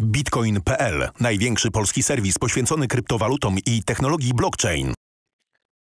Bitcoin.pl. Największy polski serwis poświęcony kryptowalutom i technologii blockchain.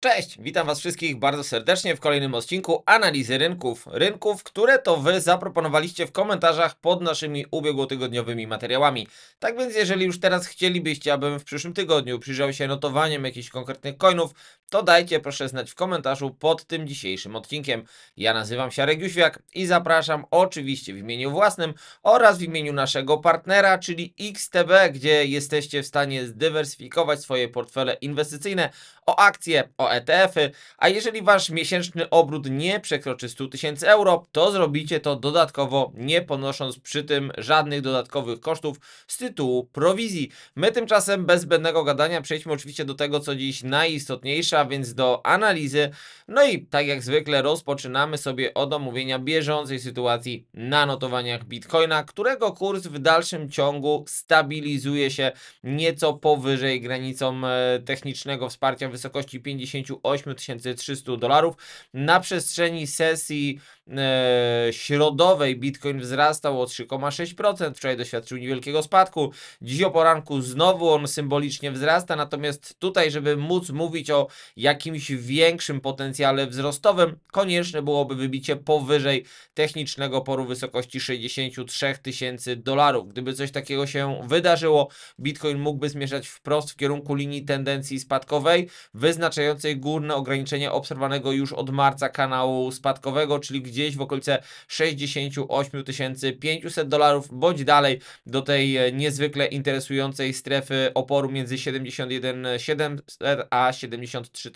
Cześć, witam Was wszystkich bardzo serdecznie w kolejnym odcinku analizy rynków. Rynków, które to Wy zaproponowaliście w komentarzach pod naszymi ubiegłotygodniowymi materiałami. Tak więc, jeżeli już teraz chcielibyście, abym w przyszłym tygodniu przyjrzał się notowaniem jakichś konkretnych coinów, to dajcie proszę znać w komentarzu pod tym dzisiejszym odcinkiem. Ja nazywam się Arek Jóźwiak i zapraszam oczywiście w imieniu własnym oraz w imieniu naszego partnera, czyli XTB, gdzie jesteście w stanie zdywersyfikować swoje portfele inwestycyjne o akcje, o ETF-y, a jeżeli wasz miesięczny obrót nie przekroczy 100 tysięcy euro, to zrobicie to dodatkowo, nie ponosząc przy tym żadnych dodatkowych kosztów z tytułu prowizji. My tymczasem bez zbędnego gadania przejdźmy oczywiście do tego, co dziś najistotniejsze, a więc do analizy. No i tak jak zwykle rozpoczynamy sobie od omówienia bieżącej sytuacji na notowaniach Bitcoina, którego kurs w dalszym ciągu stabilizuje się nieco powyżej granicą e, technicznego wsparcia w wysokości 50 8300 dolarów na przestrzeni sesji E, środowej Bitcoin wzrastał o 3,6%. Wczoraj doświadczył niewielkiego spadku. Dziś o poranku znowu on symbolicznie wzrasta, natomiast tutaj, żeby móc mówić o jakimś większym potencjale wzrostowym, konieczne byłoby wybicie powyżej technicznego poru wysokości 63 tysięcy dolarów. Gdyby coś takiego się wydarzyło, Bitcoin mógłby zmierzać wprost w kierunku linii tendencji spadkowej, wyznaczającej górne ograniczenie obserwowanego już od marca kanału spadkowego, czyli gdzieś w okolice 68 500 dolarów, bądź dalej do tej e, niezwykle interesującej strefy oporu między 71 a 73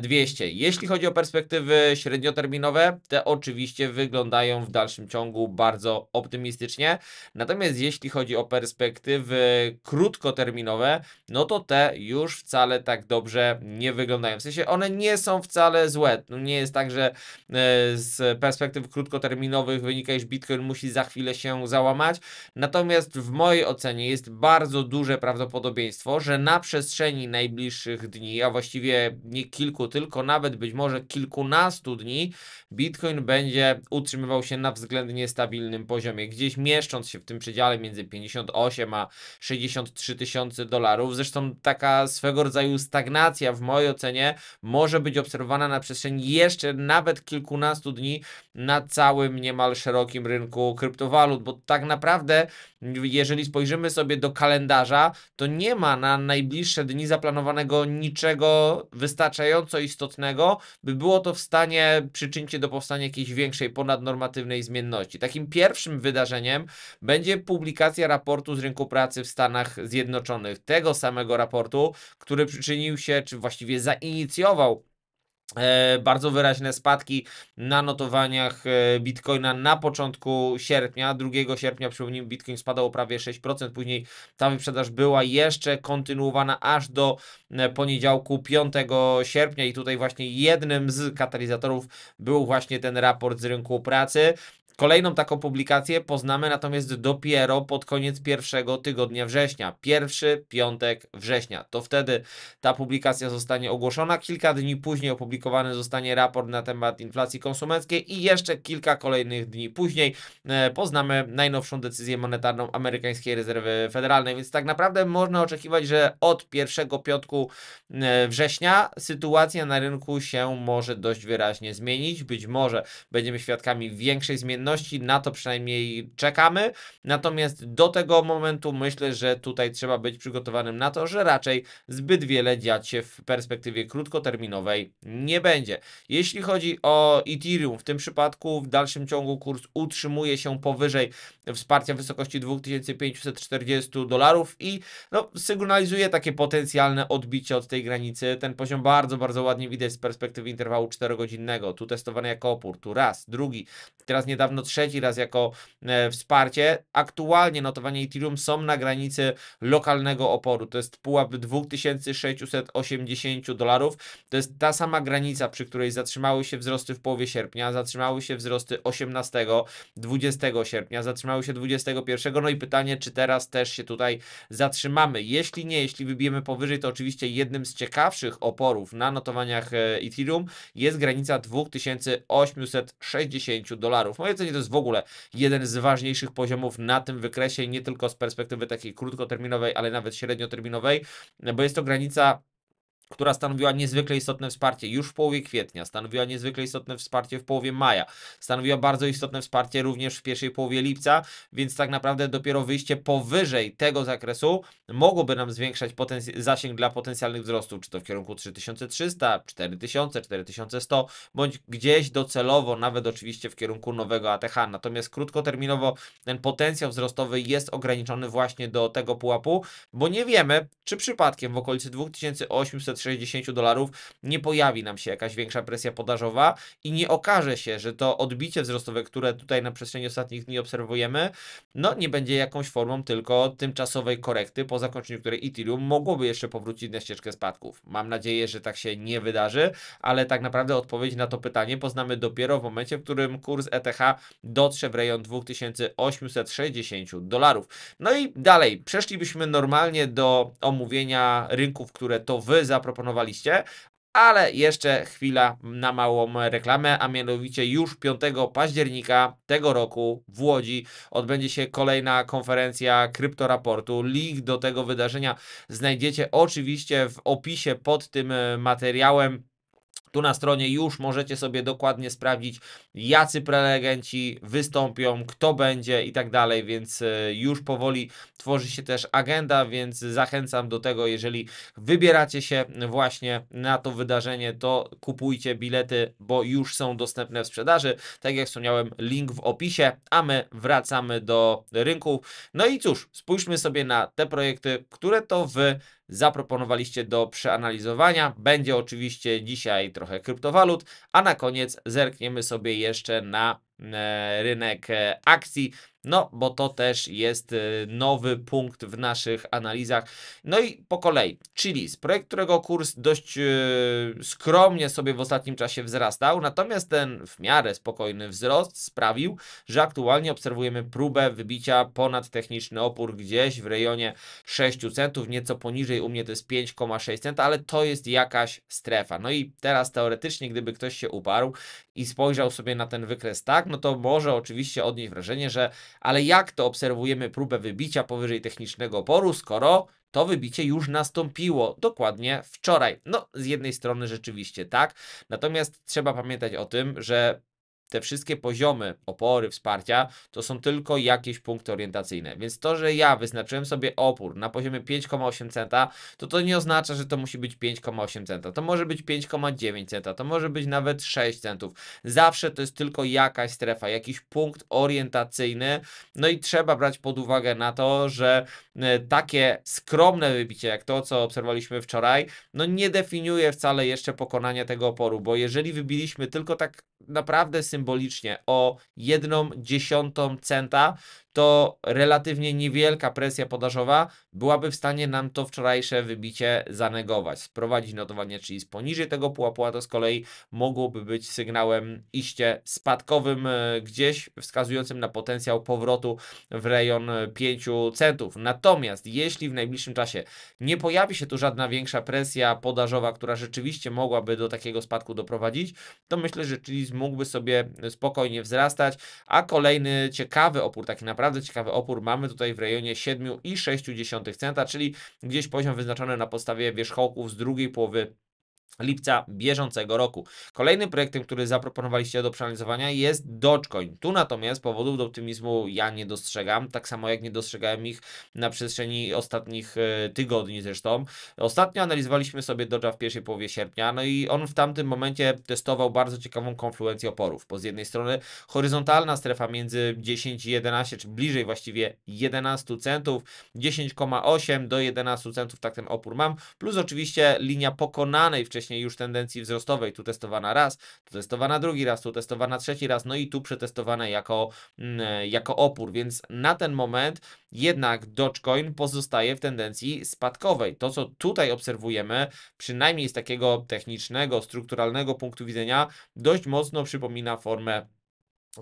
200. Jeśli chodzi o perspektywy średnioterminowe, te oczywiście wyglądają w dalszym ciągu bardzo optymistycznie. Natomiast jeśli chodzi o perspektywy krótkoterminowe, no to te już wcale tak dobrze nie wyglądają. W sensie one nie są wcale złe. No nie jest tak, że e, z perspektyw krótkoterminowych wynika, iż Bitcoin musi za chwilę się załamać. Natomiast w mojej ocenie jest bardzo duże prawdopodobieństwo, że na przestrzeni najbliższych dni, a właściwie nie kilku, tylko nawet być może kilkunastu dni, Bitcoin będzie utrzymywał się na względnie stabilnym poziomie, gdzieś mieszcząc się w tym przedziale między 58 a 63 tysiące dolarów. Zresztą taka swego rodzaju stagnacja w mojej ocenie może być obserwowana na przestrzeni jeszcze nawet kilkunastu 15 dni na całym niemal szerokim rynku kryptowalut, bo tak naprawdę, jeżeli spojrzymy sobie do kalendarza, to nie ma na najbliższe dni zaplanowanego niczego wystarczająco istotnego, by było to w stanie przyczynić się do powstania jakiejś większej ponadnormatywnej zmienności. Takim pierwszym wydarzeniem będzie publikacja raportu z rynku pracy w Stanach Zjednoczonych, tego samego raportu, który przyczynił się, czy właściwie zainicjował E, bardzo wyraźne spadki na notowaniach e, Bitcoina na początku sierpnia, 2 sierpnia przypomnijmy Bitcoin spadał o prawie 6%, później ta wyprzedaż była jeszcze kontynuowana aż do e, poniedziałku 5 sierpnia i tutaj właśnie jednym z katalizatorów był właśnie ten raport z rynku pracy. Kolejną taką publikację poznamy natomiast dopiero pod koniec pierwszego tygodnia września. Pierwszy piątek września. To wtedy ta publikacja zostanie ogłoszona. Kilka dni później opublikowany zostanie raport na temat inflacji konsumenckiej i jeszcze kilka kolejnych dni później e, poznamy najnowszą decyzję monetarną amerykańskiej rezerwy federalnej. Więc tak naprawdę można oczekiwać, że od pierwszego piątku e, września sytuacja na rynku się może dość wyraźnie zmienić. Być może będziemy świadkami większej zmienności na to przynajmniej czekamy. Natomiast do tego momentu myślę, że tutaj trzeba być przygotowanym na to, że raczej zbyt wiele dziać się w perspektywie krótkoterminowej nie będzie. Jeśli chodzi o Ethereum, w tym przypadku w dalszym ciągu kurs utrzymuje się powyżej wsparcia w wysokości 2540 dolarów i no, sygnalizuje takie potencjalne odbicie od tej granicy. Ten poziom bardzo, bardzo ładnie widać z perspektywy interwału 4-godzinnego. Tu testowany jako opór, tu raz, drugi. Teraz niedawno no trzeci raz jako e, wsparcie. Aktualnie notowania Ethereum są na granicy lokalnego oporu. To jest pułap 2680 dolarów. To jest ta sama granica, przy której zatrzymały się wzrosty w połowie sierpnia, zatrzymały się wzrosty 18, 20 sierpnia, zatrzymały się 21. No i pytanie, czy teraz też się tutaj zatrzymamy. Jeśli nie, jeśli wybijemy powyżej, to oczywiście jednym z ciekawszych oporów na notowaniach e, Ethereum jest granica 2860 dolarów. Moje no wynagrodzenie to jest w ogóle jeden z ważniejszych poziomów na tym wykresie, nie tylko z perspektywy takiej krótkoterminowej, ale nawet średnioterminowej, bo jest to granica która stanowiła niezwykle istotne wsparcie już w połowie kwietnia, stanowiła niezwykle istotne wsparcie w połowie maja, stanowiła bardzo istotne wsparcie również w pierwszej połowie lipca, więc tak naprawdę dopiero wyjście powyżej tego zakresu mogłoby nam zwiększać zasięg dla potencjalnych wzrostów, czy to w kierunku 3300, 4000, 4100, bądź gdzieś docelowo, nawet oczywiście w kierunku nowego ATH. Natomiast krótkoterminowo ten potencjał wzrostowy jest ograniczony właśnie do tego pułapu, bo nie wiemy, czy przypadkiem w okolicy 2800 60 dolarów nie pojawi nam się jakaś większa presja podażowa i nie okaże się, że to odbicie wzrostowe, które tutaj na przestrzeni ostatnich dni obserwujemy, no nie będzie jakąś formą tylko tymczasowej korekty, po zakończeniu której Ethereum mogłoby jeszcze powrócić na ścieżkę spadków. Mam nadzieję, że tak się nie wydarzy, ale tak naprawdę odpowiedź na to pytanie poznamy dopiero w momencie, w którym kurs ETH dotrze w rejon 2860 dolarów. No i dalej, przeszlibyśmy normalnie do omówienia rynków, które to wy zaproponowaliście zaproponowaliście. Ale jeszcze chwila na małą reklamę, a mianowicie już 5 października tego roku w Łodzi odbędzie się kolejna konferencja kryptoraportu. Link do tego wydarzenia znajdziecie oczywiście w opisie pod tym materiałem. Tu na stronie już możecie sobie dokładnie sprawdzić, jacy prelegenci wystąpią, kto będzie i tak dalej, więc e, już powoli tworzy się też agenda, więc zachęcam do tego, jeżeli wybieracie się właśnie na to wydarzenie, to kupujcie bilety, bo już są dostępne w sprzedaży. Tak jak wspomniałem, link w opisie, a my wracamy do rynku. No i cóż, spójrzmy sobie na te projekty, które to w zaproponowaliście do przeanalizowania. Będzie oczywiście dzisiaj trochę kryptowalut, a na koniec zerkniemy sobie jeszcze na E, rynek e, akcji. No, bo to też jest e, nowy punkt w naszych analizach. No i po kolei, z projekt, którego kurs dość skromnie sobie w ostatnim czasie wzrastał, natomiast ten w miarę spokojny wzrost sprawił, że aktualnie obserwujemy próbę wybicia ponad techniczny opór gdzieś w rejonie 6 centów, nieco poniżej, u mnie to jest 5,6 centa, ale to jest jakaś strefa. No i teraz teoretycznie, gdyby ktoś się uparł i spojrzał sobie na ten wykres tak, no to może oczywiście odnieść wrażenie, że ale jak to obserwujemy próbę wybicia powyżej technicznego oporu, skoro to wybicie już nastąpiło dokładnie wczoraj. No, z jednej strony rzeczywiście tak, natomiast trzeba pamiętać o tym, że te wszystkie poziomy opory, wsparcia, to są tylko jakieś punkty orientacyjne. Więc to, że ja wyznaczyłem sobie opór na poziomie 5,8 centa, to to nie oznacza, że to musi być 5,8 centa. To może być 5,9 centa, to może być nawet 6 centów. Zawsze to jest tylko jakaś strefa, jakiś punkt orientacyjny. No i trzeba brać pod uwagę na to, że e, takie skromne wybicie, jak to, co obserwowaliśmy wczoraj, no nie definiuje wcale jeszcze pokonania tego oporu, bo jeżeli wybiliśmy tylko tak naprawdę symbolicznie, symbolicznie o jedną dziesiątą centa, to relatywnie niewielka presja podażowa byłaby w stanie nam to wczorajsze wybicie zanegować, sprowadzić notowanie czyli poniżej tego pułapu, a to z kolei mogłoby być sygnałem iście spadkowym e, gdzieś, wskazującym na potencjał powrotu w rejon 5 e, centów. Natomiast jeśli w najbliższym czasie nie pojawi się tu żadna większa presja podażowa, która rzeczywiście mogłaby do takiego spadku doprowadzić, to myślę, że czyli mógłby sobie e, spokojnie wzrastać, a kolejny ciekawy opór, taki naprawdę naprawdę ciekawy opór mamy tutaj w rejonie 7,6 centa, czyli gdzieś poziom wyznaczony na podstawie wierzchołków z drugiej połowy lipca bieżącego roku. Kolejnym projektem, który zaproponowaliście do przeanalizowania jest Dogecoin. Tu natomiast powodów do optymizmu ja nie dostrzegam, tak samo jak nie dostrzegałem ich na przestrzeni ostatnich e, tygodni zresztą. Ostatnio analizowaliśmy sobie Doge'a w pierwszej połowie sierpnia, no i on w tamtym momencie testował bardzo ciekawą konfluencję oporów, bo z jednej strony horyzontalna strefa między 10 i 11, czy bliżej właściwie 11 centów, 10,8 do 11 centów, tak ten opór mam, plus oczywiście linia pokonanej wcześniej wcześniej już tendencji wzrostowej, tu testowana raz, tu testowana drugi raz, tu testowana trzeci raz, no i tu przetestowana jako, mm, e, jako opór, więc na ten moment jednak Dogecoin pozostaje w tendencji spadkowej. To, co tutaj obserwujemy, przynajmniej z takiego technicznego, strukturalnego punktu widzenia, dość mocno przypomina formę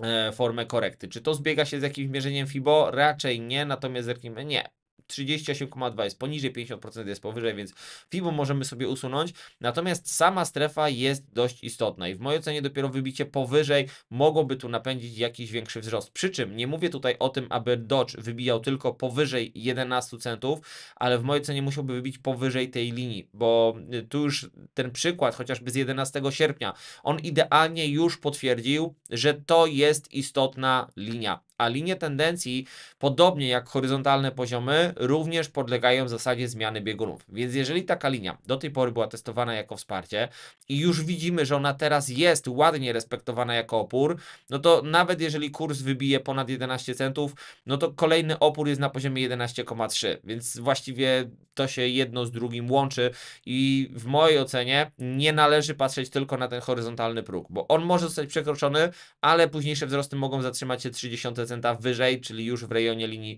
e, formę korekty. Czy to zbiega się z jakimś mierzeniem FIBO? Raczej nie, natomiast zerknijmy, nie. 38,2 jest poniżej, 50% jest powyżej, więc FIBO możemy sobie usunąć. Natomiast sama strefa jest dość istotna i w mojej ocenie dopiero wybicie powyżej mogłoby tu napędzić jakiś większy wzrost. Przy czym nie mówię tutaj o tym, aby Dodge wybijał tylko powyżej 11 centów, ale w mojej ocenie musiałby wybić powyżej tej linii, bo y, tu już ten przykład, chociażby z 11 sierpnia, on idealnie już potwierdził, że to jest istotna linia a linie tendencji, podobnie jak horyzontalne poziomy, również podlegają zasadzie zmiany biegunów. Więc jeżeli taka linia do tej pory była testowana jako wsparcie i już widzimy, że ona teraz jest ładnie respektowana jako opór, no to nawet jeżeli kurs wybije ponad 11 centów, no to kolejny opór jest na poziomie 11,3, więc właściwie to się jedno z drugim łączy i w mojej ocenie nie należy patrzeć tylko na ten horyzontalny próg, bo on może zostać przekroczony, ale późniejsze wzrosty mogą zatrzymać się 30 centów wyżej, czyli już w rejonie linii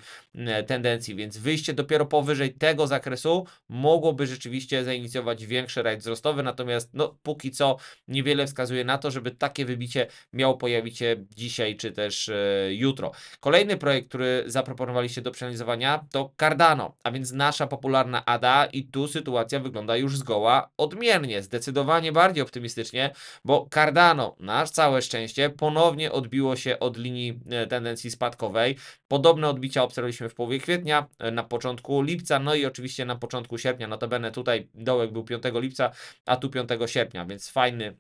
tendencji, więc wyjście dopiero powyżej tego zakresu mogłoby rzeczywiście zainicjować większy rajd wzrostowy, natomiast no, póki co niewiele wskazuje na to, żeby takie wybicie miało pojawić się dzisiaj czy też e, jutro. Kolejny projekt, który zaproponowaliście do przeanalizowania to Cardano, a więc nasza popularna ADA i tu sytuacja wygląda już zgoła odmiennie, zdecydowanie bardziej optymistycznie, bo Cardano, na całe szczęście, ponownie odbiło się od linii e, tendencji tendencji spadkowej. Podobne odbicia obserwowaliśmy w połowie kwietnia, e, na początku lipca, no i oczywiście na początku sierpnia. Notabene tutaj dołek był 5 lipca, a tu 5 sierpnia, więc fajny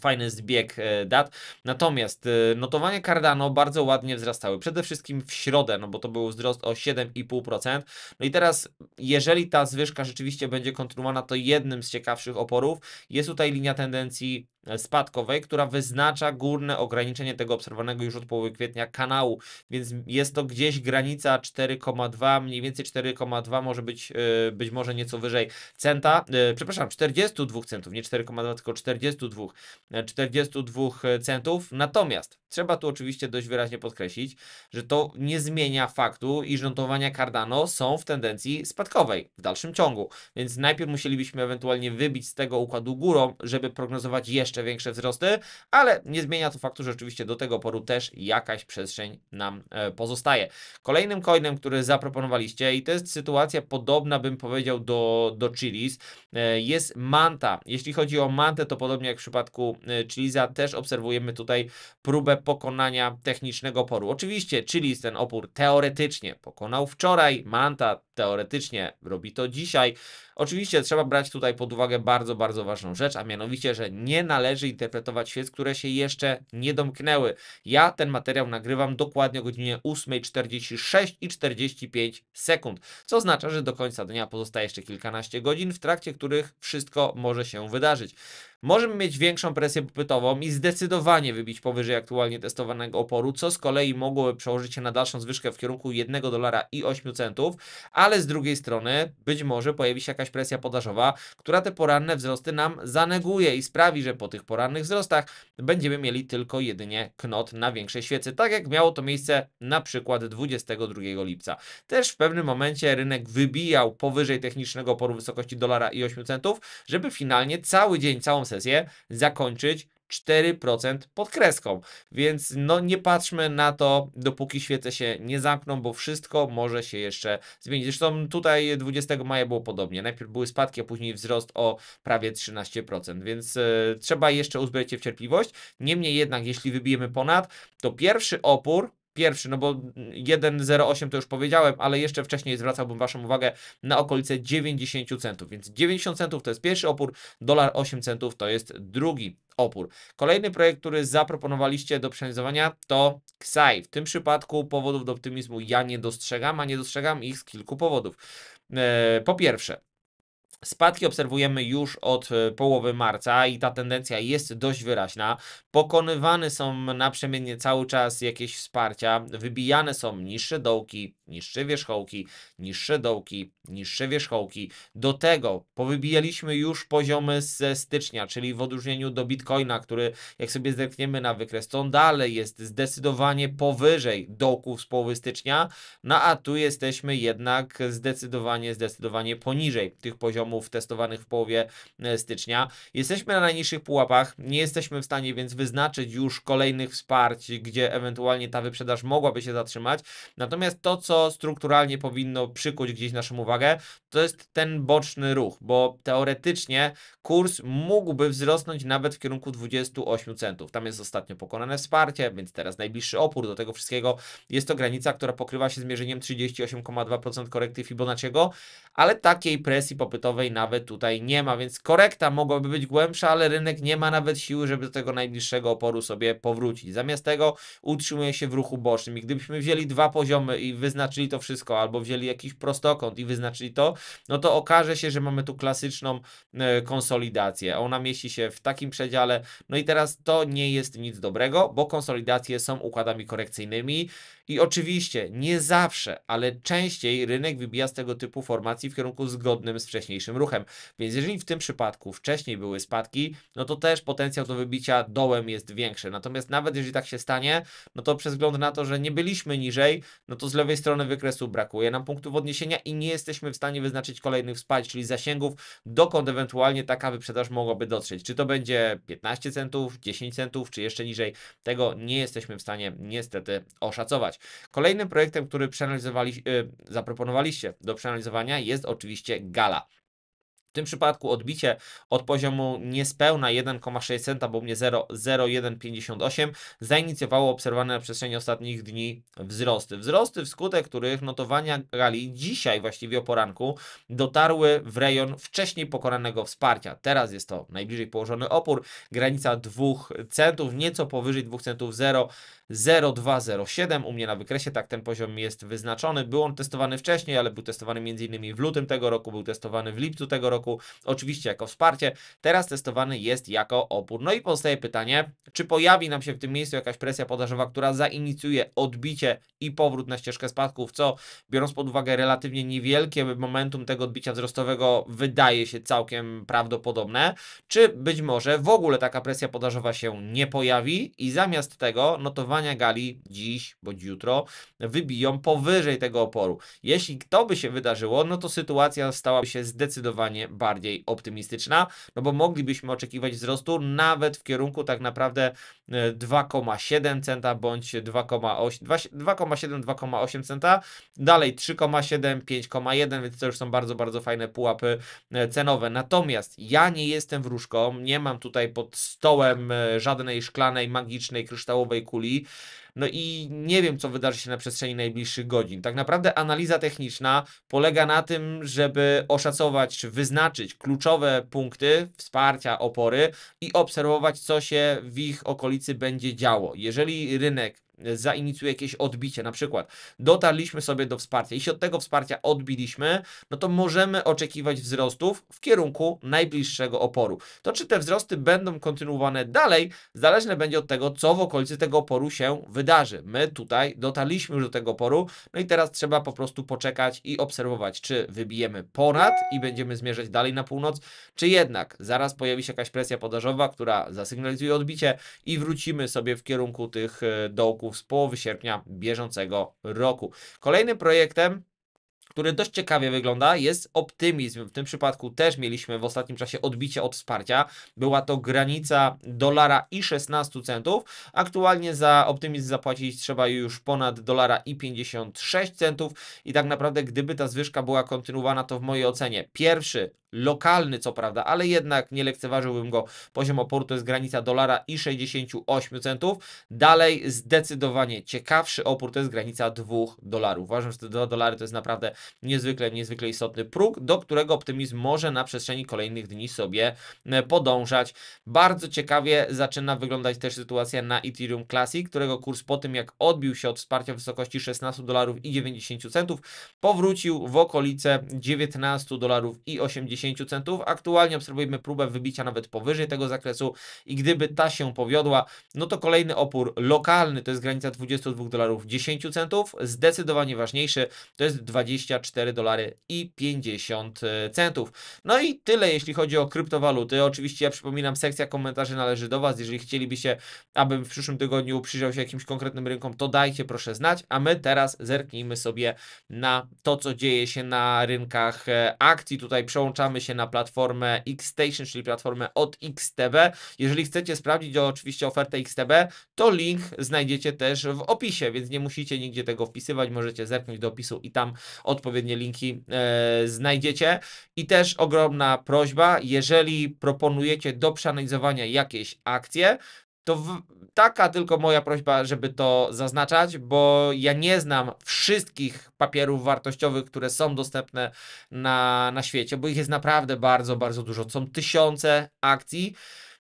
Fajny zbieg e, dat. Natomiast e, notowania Cardano bardzo ładnie wzrastały. Przede wszystkim w środę, no bo to był wzrost o 7,5%. No i teraz, jeżeli ta zwyżka rzeczywiście będzie kontynuowana, to jednym z ciekawszych oporów jest tutaj linia tendencji spadkowej, która wyznacza górne ograniczenie tego obserwowanego już od połowy kwietnia kanału, więc jest to gdzieś granica 4,2, mniej więcej 4,2 może być e, być może nieco wyżej centa, e, przepraszam, 42 centów, nie 4,2 tylko 42, 42 e, centów, natomiast trzeba tu oczywiście dość wyraźnie podkreślić, że to nie zmienia faktu, iż notowania Cardano są w tendencji spadkowej w dalszym ciągu, więc najpierw musielibyśmy ewentualnie wybić z tego układu górą, żeby prognozować jeszcze jeszcze większe wzrosty, ale nie zmienia to faktu, że oczywiście do tego poru też jakaś przestrzeń nam e, pozostaje. Kolejnym coinem, który zaproponowaliście i to jest sytuacja podobna, bym powiedział, do, do Chilis, e, jest Manta. Jeśli chodzi o Mantę, to podobnie jak w przypadku e, Chili'sa, też obserwujemy tutaj próbę pokonania technicznego poru. Oczywiście Chilis ten opór teoretycznie pokonał wczoraj, Manta teoretycznie robi to dzisiaj. Oczywiście trzeba brać tutaj pod uwagę bardzo, bardzo ważną rzecz, a mianowicie, że nie należy interpretować świec, które się jeszcze nie domknęły. Ja ten materiał nagrywam dokładnie o godzinie 8.46 i 45 sekund, co oznacza, że do końca dnia pozostaje jeszcze kilkanaście godzin, w trakcie których wszystko może się wydarzyć. Możemy mieć większą presję popytową i zdecydowanie wybić powyżej aktualnie testowanego oporu, co z kolei mogłoby przełożyć się na dalszą zwyżkę w kierunku 1 dolara i 8 centów, ale z drugiej strony być może pojawi się jakaś presja podażowa, która te poranne wzrosty nam zaneguje i sprawi, że po tych porannych wzrostach będziemy mieli tylko jedynie knot na większej świecy, tak jak miało to miejsce na przykład 22 lipca. Też w pewnym momencie rynek wybijał powyżej technicznego oporu wysokości dolara i 8 centów, żeby finalnie cały dzień, całą sesję sesję zakończyć 4% pod kreską. Więc no nie patrzmy na to, dopóki świece się nie zamkną, bo wszystko może się jeszcze zmienić. Zresztą tutaj 20 maja było podobnie. Najpierw były spadki, a później wzrost o prawie 13%, więc y, trzeba jeszcze uzbroić się w cierpliwość. Niemniej jednak, jeśli wybijemy ponad, to pierwszy opór pierwszy, no bo 1,08 to już powiedziałem, ale jeszcze wcześniej zwracałbym Waszą uwagę na okolice 90 centów, więc 90 centów to jest pierwszy opór, dolar 8 centów to jest drugi opór. Kolejny projekt, który zaproponowaliście do przeanalizowania to XAI. W tym przypadku powodów do optymizmu ja nie dostrzegam, a nie dostrzegam ich z kilku powodów. E, po pierwsze, Spadki obserwujemy już od e, połowy marca i ta tendencja jest dość wyraźna. Pokonywane są naprzemiennie cały czas jakieś wsparcia, wybijane są niższe dołki, niższe wierzchołki, niższe dołki, niższe wierzchołki. Do tego powybijaliśmy już poziomy ze stycznia, czyli w odróżnieniu do bitcoina, który jak sobie zerkniemy na wykres, to on dalej jest zdecydowanie powyżej dołków z połowy stycznia, no a tu jesteśmy jednak zdecydowanie, zdecydowanie poniżej tych poziomów systemów testowanych w połowie e, stycznia. Jesteśmy na najniższych pułapach, nie jesteśmy w stanie więc wyznaczyć już kolejnych wsparć, gdzie ewentualnie ta wyprzedaż mogłaby się zatrzymać. Natomiast to, co strukturalnie powinno przykuć gdzieś naszą uwagę, to jest ten boczny ruch, bo teoretycznie kurs mógłby wzrosnąć nawet w kierunku 28 centów. Tam jest ostatnio pokonane wsparcie, więc teraz najbliższy opór do tego wszystkiego. Jest to granica, która pokrywa się z mierzeniem 38,2% korekty Fibonacciego, ale takiej presji popytowej nawet tutaj nie ma, więc korekta mogłaby być głębsza, ale rynek nie ma nawet siły, żeby do tego najbliższego oporu sobie powrócić. Zamiast tego utrzymuje się w ruchu bocznym i gdybyśmy wzięli dwa poziomy i wyznaczyli to wszystko, albo wzięli jakiś prostokąt i wyznaczyli to, no to okaże się, że mamy tu klasyczną e, konsolidację. Ona mieści się w takim przedziale. No i teraz to nie jest nic dobrego, bo konsolidacje są układami korekcyjnymi i oczywiście nie zawsze, ale częściej rynek wybija z tego typu formacji w kierunku zgodnym z wcześniejszym ruchem. Więc jeżeli w tym przypadku wcześniej były spadki, no to też potencjał do wybicia dołem jest większy. Natomiast nawet jeżeli tak się stanie, no to przez wzgląd na to, że nie byliśmy niżej, no to z lewej strony wykresu brakuje nam punktów odniesienia i nie jesteśmy w stanie wyznaczyć kolejnych wsparć, czyli zasięgów, dokąd ewentualnie taka wyprzedaż mogłaby dotrzeć. Czy to będzie 15 centów, 10 centów, czy jeszcze niżej, tego nie jesteśmy w stanie niestety oszacować zrealizować. Kolejnym projektem, który przeanalizowali, y, zaproponowaliście do przeanalizowania jest oczywiście Gala. W tym przypadku odbicie od poziomu niespełna 1,6 centa, bo mnie 0,0158 zainicjowało obserwowane na przestrzeni ostatnich dni wzrosty. Wzrosty, wskutek których notowania rali dzisiaj właściwie o poranku dotarły w rejon wcześniej pokonanego wsparcia. Teraz jest to najbliżej położony opór, granica 2 centów, nieco powyżej 2 centów 0. 0207 u mnie na wykresie, tak ten poziom jest wyznaczony. Był on testowany wcześniej, ale był testowany m.in. w lutym tego roku, był testowany w lipcu tego roku oczywiście jako wsparcie. Teraz testowany jest jako opór. No i pozostaje pytanie, czy pojawi nam się w tym miejscu jakaś presja podażowa, która zainicjuje odbicie i powrót na ścieżkę spadków, co biorąc pod uwagę relatywnie niewielkie momentum tego odbicia wzrostowego wydaje się całkiem prawdopodobne, czy być może w ogóle taka presja podażowa się nie pojawi i zamiast tego notowania gali dziś bądź jutro wybiją powyżej tego oporu. Jeśli to by się wydarzyło, no to sytuacja stałaby się zdecydowanie bardziej optymistyczna, no bo moglibyśmy oczekiwać wzrostu nawet w kierunku tak naprawdę 2,7 e, centa bądź 2,7-2,8 centa, dalej 3,7, 5,1, więc to już są bardzo, bardzo fajne pułapy e, cenowe. Natomiast ja nie jestem wróżką, nie mam tutaj pod stołem e, żadnej szklanej, magicznej, kryształowej kuli. No i nie wiem, co wydarzy się na przestrzeni najbliższych godzin. Tak naprawdę analiza techniczna polega na tym, żeby oszacować czy wyznaczyć kluczowe punkty wsparcia, opory i obserwować, co się w ich okolicy będzie działo. Jeżeli rynek zainicjuje jakieś odbicie. Na przykład dotarliśmy sobie do wsparcia. Jeśli od tego wsparcia odbiliśmy, no to możemy oczekiwać wzrostów w kierunku najbliższego oporu. To czy te wzrosty będą kontynuowane dalej, zależne będzie od tego, co w okolicy tego oporu się wydarzy. My tutaj dotarliśmy już do tego oporu, no i teraz trzeba po prostu poczekać i obserwować, czy wybijemy ponad i będziemy zmierzać dalej na północ, czy jednak zaraz pojawi się jakaś presja podażowa, która zasygnalizuje odbicie i wrócimy sobie w kierunku tych e, dołków z połowy sierpnia bieżącego roku. Kolejnym projektem który dość ciekawie wygląda, jest optymizm. W tym przypadku też mieliśmy w ostatnim czasie odbicie od wsparcia. Była to granica dolara i 16 centów. Aktualnie za optymizm zapłacić trzeba już ponad dolara i 56 centów i tak naprawdę gdyby ta zwyżka była kontynuowana, to w mojej ocenie pierwszy lokalny co prawda, ale jednak nie lekceważyłbym go. Poziom oporu to jest granica dolara i 68 centów. Dalej zdecydowanie ciekawszy opór to jest granica 2 dolarów. Uważam, że te 2 dolary to jest naprawdę niezwykle, niezwykle istotny próg, do którego optymizm może na przestrzeni kolejnych dni sobie e, podążać. Bardzo ciekawie zaczyna wyglądać też sytuacja na Ethereum Classic, którego kurs po tym jak odbił się od wsparcia w wysokości 16 dolarów i 90 centów, powrócił w okolice 19 dolarów i 80 centów. Aktualnie obserwujemy próbę wybicia nawet powyżej tego zakresu i gdyby ta się powiodła, no to kolejny opór lokalny to jest granica 22 dolarów 10 centów. Zdecydowanie ważniejszy to jest 20 24 dolary i 50 e, centów. No i tyle jeśli chodzi o kryptowaluty. Oczywiście ja przypominam, sekcja komentarzy należy do Was. Jeżeli chcielibyście, abym w przyszłym tygodniu przyjrzał się jakimś konkretnym rynkom, to dajcie proszę znać, a my teraz zerknijmy sobie na to, co dzieje się na rynkach e, akcji. Tutaj przełączamy się na platformę Xstation, czyli platformę od XTB. Jeżeli chcecie sprawdzić oczywiście ofertę XTB, to link znajdziecie też w opisie, więc nie musicie nigdzie tego wpisywać, możecie zerknąć do opisu i tam od odpowiednie linki e, znajdziecie. I też ogromna prośba, jeżeli proponujecie do przeanalizowania jakieś akcje, to w, taka tylko moja prośba, żeby to zaznaczać, bo ja nie znam wszystkich papierów wartościowych, które są dostępne na, na świecie, bo ich jest naprawdę bardzo, bardzo dużo. Są tysiące akcji.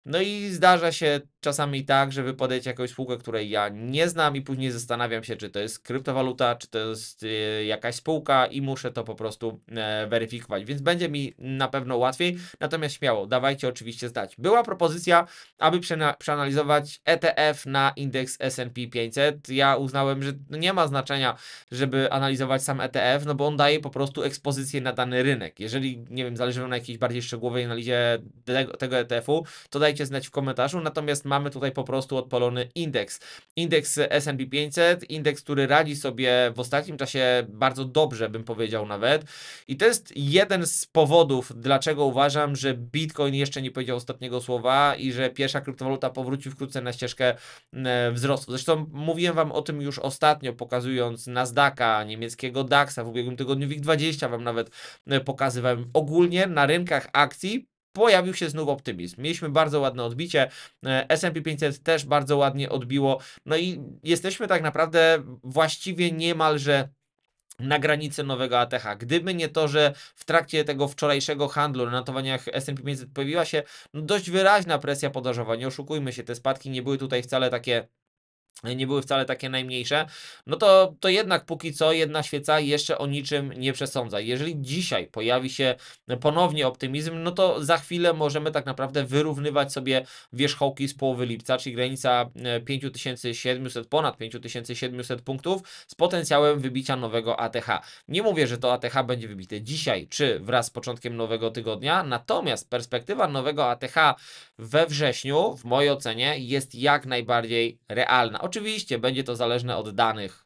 No i zdarza się czasami tak, że wypowiadacie jakąś spółkę, której ja nie znam i później zastanawiam się, czy to jest kryptowaluta, czy to jest y, jakaś spółka i muszę to po prostu e, weryfikować, więc będzie mi na pewno łatwiej, natomiast śmiało, dawajcie oczywiście znać. Była propozycja, aby przeanalizować ETF na indeks S&P 500, ja uznałem, że nie ma znaczenia, żeby analizować sam ETF, no bo on daje po prostu ekspozycję na dany rynek. Jeżeli, nie wiem, zależy na jakiejś bardziej szczegółowej analizie tego, tego ETF-u, to dajcie znać w komentarzu, natomiast mamy tutaj po prostu odpalony indeks. Indeks S&P 500, indeks, który radzi sobie w ostatnim czasie bardzo dobrze, bym powiedział nawet. I to jest jeden z powodów, dlaczego uważam, że Bitcoin jeszcze nie powiedział ostatniego słowa i że pierwsza kryptowaluta powróci wkrótce na ścieżkę mm, e, wzrostu. Zresztą mówiłem Wam o tym już ostatnio, pokazując Nasdaqa, niemieckiego DAXa, w ubiegłym tygodniu WIG20 Wam nawet e, pokazywałem. Ogólnie na rynkach akcji pojawił się znów optymizm. Mieliśmy bardzo ładne odbicie, e, S&P 500 też bardzo ładnie odbiło, no i jesteśmy tak naprawdę właściwie niemalże na granicy nowego ATH. Gdyby nie to, że w trakcie tego wczorajszego handlu na notowaniach S&P 500 pojawiła się dość wyraźna presja podażowa, nie oszukujmy się, te spadki nie były tutaj wcale takie nie były wcale takie najmniejsze, no to, to jednak póki co jedna świeca jeszcze o niczym nie przesądza. Jeżeli dzisiaj pojawi się ponownie optymizm, no to za chwilę możemy tak naprawdę wyrównywać sobie wierzchołki z połowy lipca, czyli granica 5700, e, ponad 5700 punktów z potencjałem wybicia nowego ATH. Nie mówię, że to ATH będzie wybite dzisiaj czy wraz z początkiem nowego tygodnia, natomiast perspektywa nowego ATH we wrześniu w mojej ocenie jest jak najbardziej realna. Oczywiście będzie to zależne od danych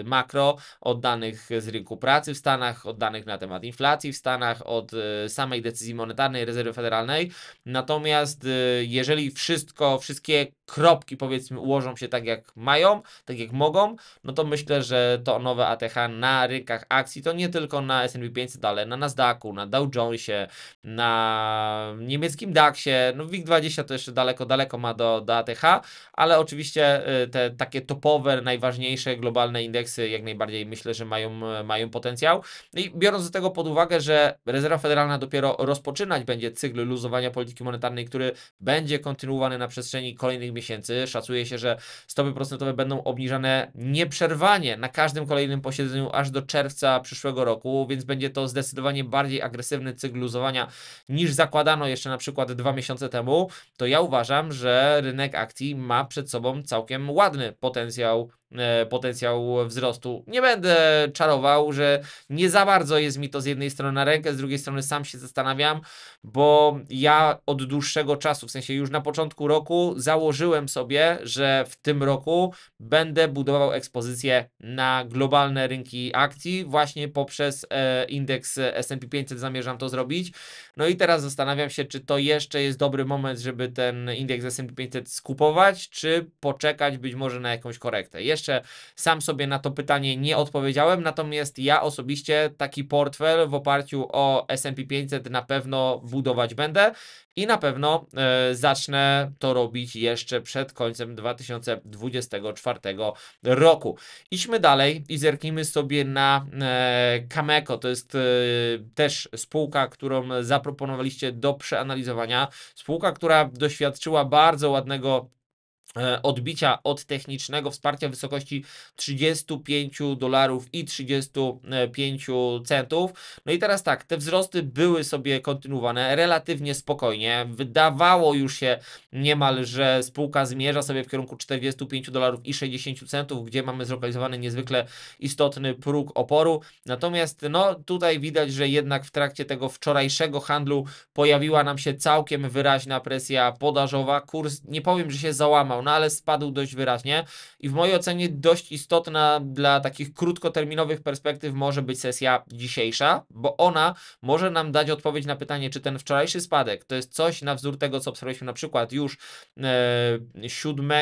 Y, makro, od danych z rynku pracy w Stanach, od danych na temat inflacji w Stanach, od y, samej decyzji monetarnej Rezerwy Federalnej. Natomiast y, jeżeli wszystko, wszystkie kropki powiedzmy ułożą się tak jak mają, tak jak mogą, no to myślę, że to nowe ATH na rynkach akcji to nie tylko na S&P 500, ale na Nasdaqu, na Dow Jonesie, na niemieckim DAXie, no WIG20 to jeszcze daleko, daleko ma do, do ATH, ale oczywiście te takie topowe, najważniejsze globalne globalne indeksy jak najbardziej myślę, że mają, mają potencjał. I biorąc do tego pod uwagę, że Rezerwa Federalna dopiero rozpoczynać będzie cykl luzowania polityki monetarnej, który będzie kontynuowany na przestrzeni kolejnych miesięcy, szacuje się, że stopy procentowe będą obniżane nieprzerwanie na każdym kolejnym posiedzeniu aż do czerwca przyszłego roku, więc będzie to zdecydowanie bardziej agresywny cykl luzowania niż zakładano jeszcze na przykład dwa miesiące temu, to ja uważam, że rynek akcji ma przed sobą całkiem ładny potencjał E, potencjał wzrostu. Nie będę czarował, że nie za bardzo jest mi to z jednej strony na rękę, z drugiej strony sam się zastanawiam, bo ja od dłuższego czasu, w sensie już na początku roku, założyłem sobie, że w tym roku będę budował ekspozycję na globalne rynki akcji, właśnie poprzez e, indeks S&P 500 zamierzam to zrobić. No i teraz zastanawiam się, czy to jeszcze jest dobry moment, żeby ten indeks S&P 500 skupować, czy poczekać być może na jakąś korektę jeszcze sam sobie na to pytanie nie odpowiedziałem, natomiast ja osobiście taki portfel w oparciu o S&P 500 na pewno budować będę i na pewno e, zacznę to robić jeszcze przed końcem 2024 roku. Idźmy dalej i zerknijmy sobie na Cameco. E, to jest e, też spółka, którą zaproponowaliście do przeanalizowania. Spółka, która doświadczyła bardzo ładnego E, odbicia od technicznego wsparcia w wysokości 35 dolarów i 35 centów. No i teraz tak, te wzrosty były sobie kontynuowane relatywnie spokojnie. Wydawało już się niemal, że spółka zmierza sobie w kierunku 45 dolarów i 60 centów, gdzie mamy zlokalizowany niezwykle istotny próg oporu. Natomiast no tutaj widać, że jednak w trakcie tego wczorajszego handlu pojawiła nam się całkiem wyraźna presja podażowa. Kurs nie powiem, że się załamał, no ale spadł dość wyraźnie i w mojej ocenie dość istotna dla takich krótkoterminowych perspektyw może być sesja dzisiejsza, bo ona może nam dać odpowiedź na pytanie, czy ten wczorajszy spadek to jest coś na wzór tego, co obserwowaliśmy na przykład już 7 e,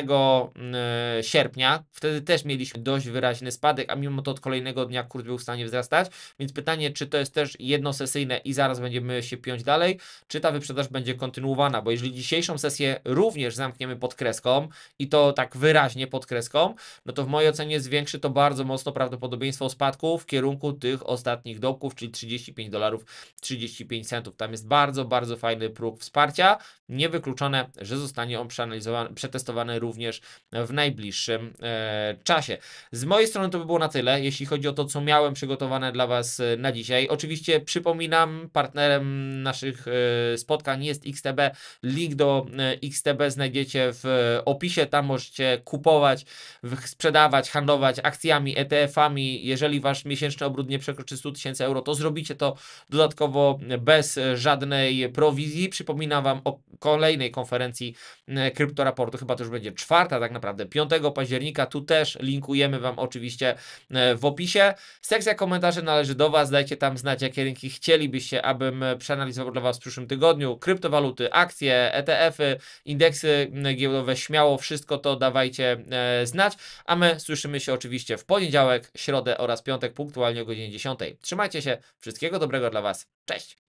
e, sierpnia, wtedy też mieliśmy dość wyraźny spadek, a mimo to od kolejnego dnia kurs był w stanie wzrastać, więc pytanie, czy to jest też jednosesyjne i zaraz będziemy się piąć dalej, czy ta wyprzedaż będzie kontynuowana, bo jeżeli dzisiejszą sesję również zamkniemy pod kreską, i to tak wyraźnie pod kreską, no to w mojej ocenie zwiększy to bardzo mocno prawdopodobieństwo spadku w kierunku tych ostatnich dołków, czyli 35 dolarów 35 centów. Tam jest bardzo, bardzo fajny próg wsparcia. Niewykluczone, że zostanie on przeanalizowany, przetestowany również w najbliższym e, czasie. Z mojej strony to by było na tyle, jeśli chodzi o to, co miałem przygotowane dla Was e, na dzisiaj. Oczywiście przypominam, partnerem naszych e, spotkań jest XTB. Link do e, XTB znajdziecie w opisie opisie tam możecie kupować, sprzedawać, handlować akcjami, ETF-ami. Jeżeli wasz miesięczny obrót nie przekroczy 100 tysięcy euro, to zrobicie to dodatkowo bez żadnej prowizji. Przypominam wam o kolejnej konferencji Kryptoraportu, chyba to już będzie czwarta tak naprawdę, 5 października. Tu też linkujemy wam oczywiście w opisie. Sekcja komentarzy należy do was, dajcie tam znać, jakie rynki chcielibyście, abym e, przeanalizował dla was w przyszłym tygodniu. Kryptowaluty, akcje, ETF-y, indeksy giełdowe, śmiało wszystko to dawajcie e, znać, a my słyszymy się oczywiście w poniedziałek, środę oraz piątek punktualnie o godzinie 10. Trzymajcie się, wszystkiego dobrego dla Was, cześć!